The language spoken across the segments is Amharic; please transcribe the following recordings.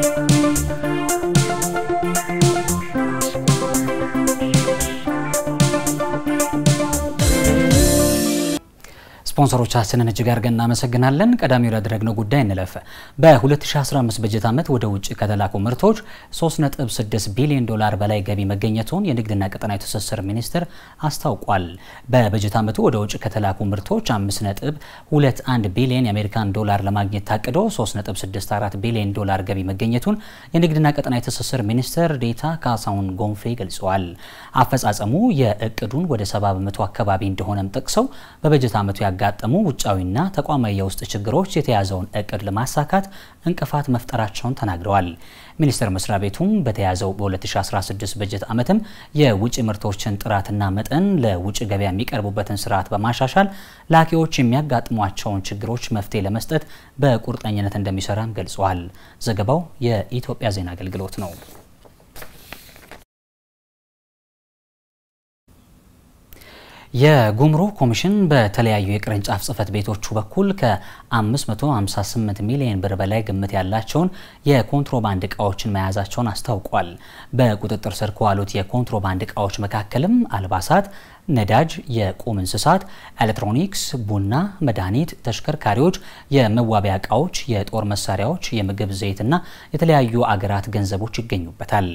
Música ስፖንሰሮቻችንን እጅግ አድርገን እናመሰግናለን። ቀዳሚ ወደ ጉዳይ እንለፍ። በ2015 በጀት ዓመት ወደ ውጭ ከተላኩ ምርቶች 3.6 ቢሊዮን ዶላር በላይ ገቢ መገኘቱን የንግድና ቀጠናዊ ትስስር ሚኒስቴር አስታውቋል። በበጀት ዓመቱ ወደ ውጭ ከተላኩ ምርቶች 5.21 ቢሊዮን የአሜሪካን ዶላር ለማግኘት ታቅዶ 3.64 ቢሊዮን ዶላር ገቢ መገኘቱን የንግድና ቀጠናዊ ትስስር ሚኒስቴር ዴታ ካሳሁን ጎንፌ ገልጸዋል። አፈጻጸሙ የእቅዱን ወደ 70 በመቶ አካባቢ እንደሆነም ጠቅሰው በበጀት ዓመቱ ያጋ ያጋጠሙ ውጫዊና ተቋማዊ የውስጥ ችግሮች የተያዘውን እቅድ ለማሳካት እንቅፋት መፍጠራቸውን ተናግረዋል። ሚኒስቴር መስሪያ ቤቱም በተያዘው በ2016 በጀት ዓመትም የውጭ ምርቶችን ጥራትና መጠን ለውጭ ገበያ የሚቀርቡበትን ስርዓት በማሻሻል ላኪዎች የሚያጋጥሟቸውን ችግሮች መፍትሄ ለመስጠት በቁርጠኝነት እንደሚሰራም ገልጸዋል። ዘገባው የኢትዮጵያ ዜና አገልግሎት ነው። የጉምሩክ ኮሚሽን በተለያዩ የቅርንጫፍ ጽህፈት ቤቶቹ በኩል ከ558 ሚሊዮን ብር በላይ ግምት ያላቸውን የኮንትሮባንድ እቃዎችን መያዛቸውን አስታውቋል። በቁጥጥር ስር ከዋሉት የኮንትሮባንድ እቃዎች መካከልም አልባሳት፣ ነዳጅ፣ የቁም እንስሳት፣ ኤሌክትሮኒክስ፣ ቡና፣ መድኃኒት፣ ተሽከርካሪዎች፣ የመዋቢያ እቃዎች፣ የጦር መሳሪያዎች፣ የምግብ ዘይትና የተለያዩ አገራት ገንዘቦች ይገኙበታል።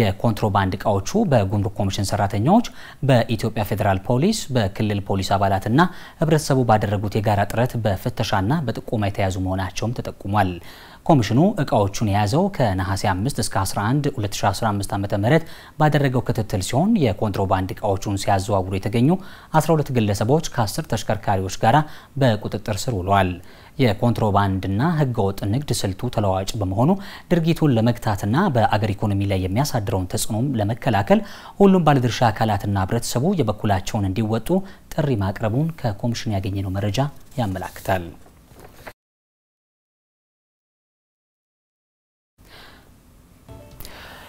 የኮንትሮባንድ እቃዎቹ በጉምሩክ ኮሚሽን ሰራተኞች፣ በኢትዮጵያ ፌዴራል ፖሊስ ፖሊስ በክልል ፖሊስ አባላትና ህብረተሰቡ ባደረጉት የጋራ ጥረት በፍተሻና በጥቆማ የተያዙ መሆናቸውም ተጠቁሟል። ኮሚሽኑ እቃዎቹን የያዘው ከነሐሴ 5 እስከ 11 2015 ዓ ም ባደረገው ክትትል ሲሆን የኮንትሮባንድ እቃዎቹን ሲያዘዋውሩ የተገኙ 12 ግለሰቦች ከ10 ተሽከርካሪዎች ጋር በቁጥጥር ስር ውለዋል። የኮንትሮባንድና ህገወጥ ንግድ ስልቱ ተለዋዋጭ በመሆኑ ድርጊቱን ለመግታትና በአገር ኢኮኖሚ ላይ የሚያሳድረውን ተጽዕኖም ለመከላከል ሁሉም ባለድርሻ አካላትና ህብረተሰቡ የበኩላቸውን እንዲወጡ ጥሪ ማቅረቡን ከኮሚሽኑ ያገኘነው መረጃ ያመላክታል።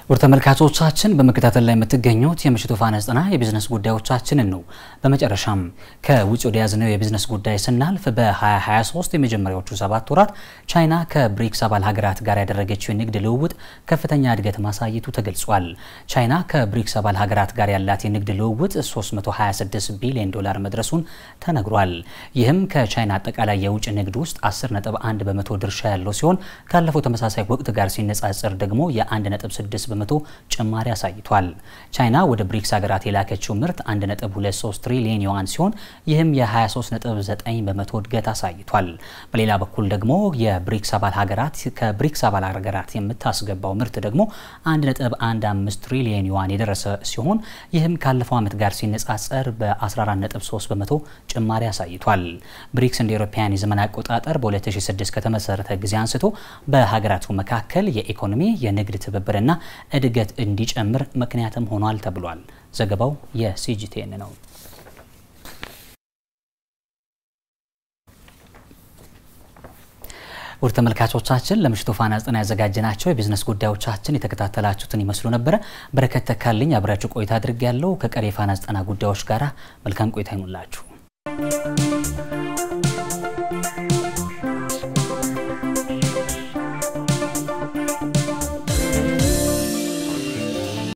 ውድ ተመልካቾቻችን በመከታተል ላይ የምትገኙት የምሽቱ ፋና ዘጠና የቢዝነስ ጉዳዮቻችንን ነው። በመጨረሻም ከውጭ ወደ ያዝነው የቢዝነስ ጉዳይ ስናልፍ በ2023 የመጀመሪያዎቹ ሰባት ወራት ቻይና ከብሪክስ አባል ሀገራት ጋር ያደረገችው የንግድ ልውውጥ ከፍተኛ እድገት ማሳየቱ ተገልጿል። ቻይና ከብሪክስ አባል ሀገራት ጋር ያላት የንግድ ልውውጥ 326 ቢሊዮን ዶላር መድረሱን ተነግሯል። ይህም ከቻይና አጠቃላይ የውጭ ንግድ ውስጥ 10.1 በመቶ ድርሻ ያለው ሲሆን ካለፈው ተመሳሳይ ወቅት ጋር ሲነጻጽር ደግሞ የ1.6 በመቶ ጭማሪ አሳይቷል። ቻይና ወደ ብሪክስ ሀገራት የላከችው ምርት 1.23 ትሪሊዮን ዩዋን ሲሆን ይህም የ23.9 በመቶ እድገት አሳይቷል። በሌላ በኩል ደግሞ የብሪክስ አባል ሀገራት ከብሪክስ አባል ሀገራት የምታስገባው ምርት ደግሞ 1.15 ትሪሊዮን ዩዋን የደረሰ ሲሆን ይህም ካለፈው ዓመት ጋር ሲነጻጸር በ14.3 በመቶ ጭማሪ አሳይቷል። ብሪክስ እንደ አውሮፓውያን የዘመን አቆጣጠር በ2006 ከተመሰረተ ጊዜ አንስቶ በሀገራቱ መካከል የኢኮኖሚ የንግድ ትብብርና እድገት እንዲጨምር ምክንያትም ሆኗል ተብሏል። ዘገባው የሲጂቲኤን ነው። ውድ ተመልካቾቻችን ለምሽቱ ፋና ዘጠና ያዘጋጀናቸው የቢዝነስ ጉዳዮቻችን የተከታተላችሁትን ይመስሉ ነበረ። በረከት ተካልኝ አብሬያችሁ ቆይታ አድርጌያለሁ። ከቀሪ የፋና ዘጠና ጉዳዮች ጋር መልካም ቆይታ ይኑላችሁ።